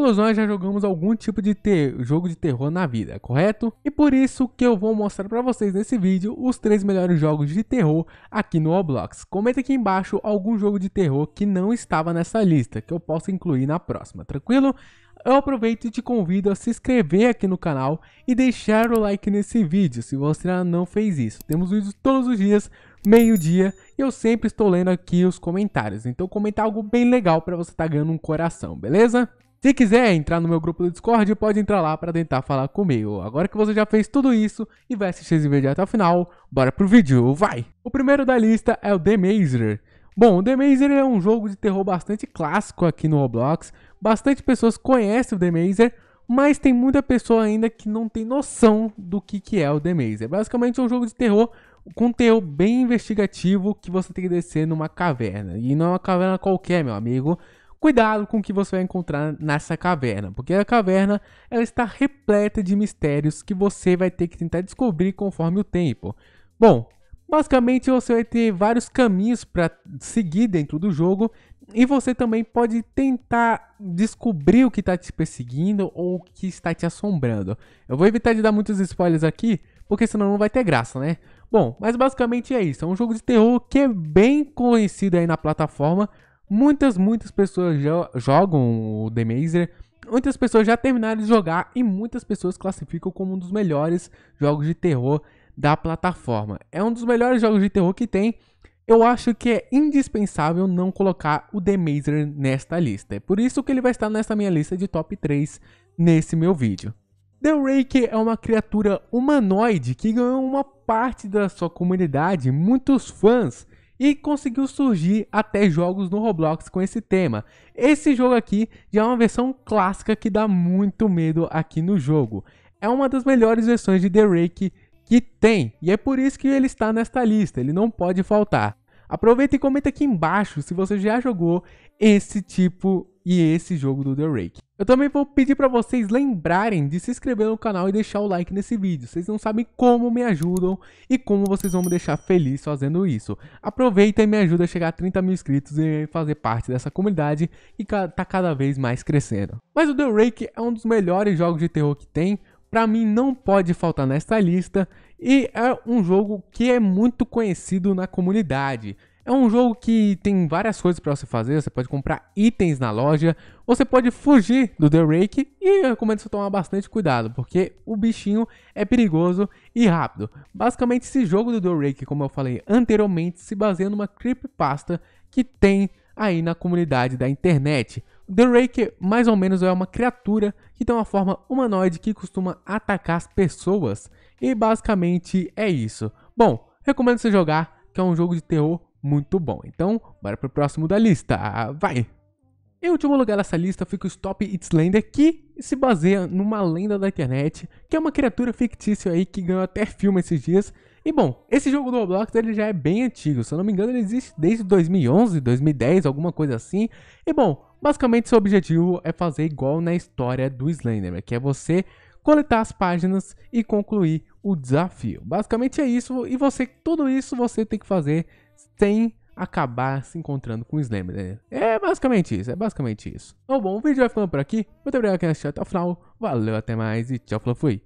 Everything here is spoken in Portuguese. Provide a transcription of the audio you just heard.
Todos nós já jogamos algum tipo de jogo de terror na vida, correto? E por isso que eu vou mostrar para vocês nesse vídeo os três melhores jogos de terror aqui no Roblox. Comenta aqui embaixo algum jogo de terror que não estava nessa lista, que eu possa incluir na próxima, tranquilo? Eu aproveito e te convido a se inscrever aqui no canal e deixar o like nesse vídeo se você ainda não fez isso. Temos vídeos todos os dias, meio-dia, e eu sempre estou lendo aqui os comentários. Então comenta algo bem legal para você estar tá ganhando um coração, beleza? Se quiser entrar no meu grupo do Discord, pode entrar lá para tentar falar comigo. Agora que você já fez tudo isso e vai assistir esse vídeo até o final, bora pro vídeo, vai! O primeiro da lista é o The Mazer. Bom, The Mazer é um jogo de terror bastante clássico aqui no Roblox. Bastante pessoas conhecem o The Mazer, mas tem muita pessoa ainda que não tem noção do que, que é o The Maze. É basicamente um jogo de terror com teor bem investigativo que você tem que descer numa caverna. E não é uma caverna qualquer, meu amigo. Cuidado com o que você vai encontrar nessa caverna, porque a caverna ela está repleta de mistérios que você vai ter que tentar descobrir conforme o tempo. Bom, basicamente você vai ter vários caminhos para seguir dentro do jogo e você também pode tentar descobrir o que está te perseguindo ou o que está te assombrando. Eu vou evitar de dar muitos spoilers aqui, porque senão não vai ter graça, né? Bom, mas basicamente é isso. É um jogo de terror que é bem conhecido aí na plataforma, Muitas, muitas pessoas já jogam o The Mazer, muitas pessoas já terminaram de jogar e muitas pessoas classificam como um dos melhores jogos de terror da plataforma. É um dos melhores jogos de terror que tem. Eu acho que é indispensável não colocar o The Mazer nesta lista. É por isso que ele vai estar nessa minha lista de top 3 nesse meu vídeo. The Rake é uma criatura humanoide que ganhou uma parte da sua comunidade, muitos fãs, e conseguiu surgir até jogos no Roblox com esse tema. Esse jogo aqui já é uma versão clássica que dá muito medo aqui no jogo. É uma das melhores versões de The Rake que tem, e é por isso que ele está nesta lista, ele não pode faltar. Aproveita e comenta aqui embaixo se você já jogou esse tipo e esse jogo do The Rake. Eu também vou pedir para vocês lembrarem de se inscrever no canal e deixar o like nesse vídeo. Vocês não sabem como me ajudam e como vocês vão me deixar feliz fazendo isso. Aproveita e me ajuda a chegar a 30 mil inscritos e fazer parte dessa comunidade que tá cada vez mais crescendo. Mas o The Rake é um dos melhores jogos de terror que tem. Para mim não pode faltar nesta lista e é um jogo que é muito conhecido na comunidade. É um jogo que tem várias coisas para você fazer, você pode comprar itens na loja, você pode fugir do The Rake e eu recomendo você tomar bastante cuidado, porque o bichinho é perigoso e rápido. Basicamente, esse jogo do The Rake, como eu falei anteriormente, se baseia numa creepypasta que tem aí na comunidade da internet. The Rake, mais ou menos, é uma criatura que tem uma forma humanoide que costuma atacar as pessoas. E basicamente é isso. Bom, recomendo você jogar, que é um jogo de terror muito bom. Então, bora pro próximo da lista. Ah, vai! Em último lugar dessa lista fica o Stop It's Lenda, que se baseia numa lenda da internet, que é uma criatura fictícia aí que ganhou até filme esses dias. E bom, esse jogo do Roblox ele já é bem antigo, se eu não me engano ele existe desde 2011, 2010, alguma coisa assim. E bom, basicamente seu objetivo é fazer igual na história do Slenderman, né? que é você coletar as páginas e concluir o desafio. Basicamente é isso, e você tudo isso você tem que fazer sem acabar se encontrando com o Slammer. Né? É basicamente isso, é basicamente isso. Então bom, o vídeo vai ficando por aqui. Muito obrigado por assistiu até o final. Valeu, até mais e tchau, falou, fui.